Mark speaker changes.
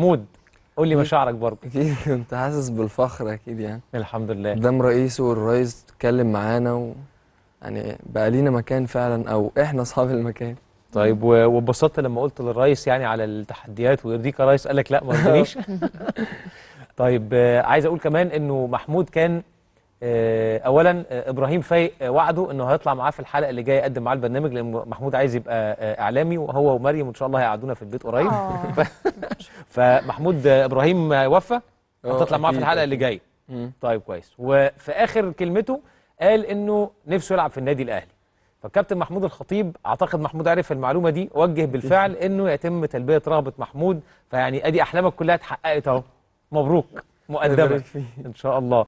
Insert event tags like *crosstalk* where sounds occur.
Speaker 1: محمود قول لي مشاعرك برضه اكيد كنت حاسس بالفخر اكيد يعني الحمد لله قدام رئيسه والرئيس اتكلم معانا و... يعني بقى لينا مكان فعلا او احنا اصحاب المكان طيب وانبسطت لما قلت للرئيس يعني على التحديات ويرضيك يا ريس قال لك
Speaker 2: لا ما رضينيش *laughs* آه. *laughs* طيب آه، عايز اقول كمان انه محمود كان آه، اولا ابراهيم فايق وعده انه هيطلع معاه في الحلقه اللي جايه يقدم معاه البرنامج لان محمود عايز يبقى اعلامي وهو ومريم ان شاء الله هيقعدونا في البيت قريب *laughs* فمحمود ابراهيم وفى آه، هتطلع معاه في الحلقه اللي جايه طيب كويس وفي اخر كلمته قال انه نفسه يلعب في النادي الاهلي فالكابتن محمود الخطيب اعتقد محمود عرف المعلومه دي وجه بالفعل *laughs* انه يتم تلبيه رغبه محمود فيعني ادي احلامك كلها اتحققت اهو مبروك مؤدبا
Speaker 3: ان شاء الله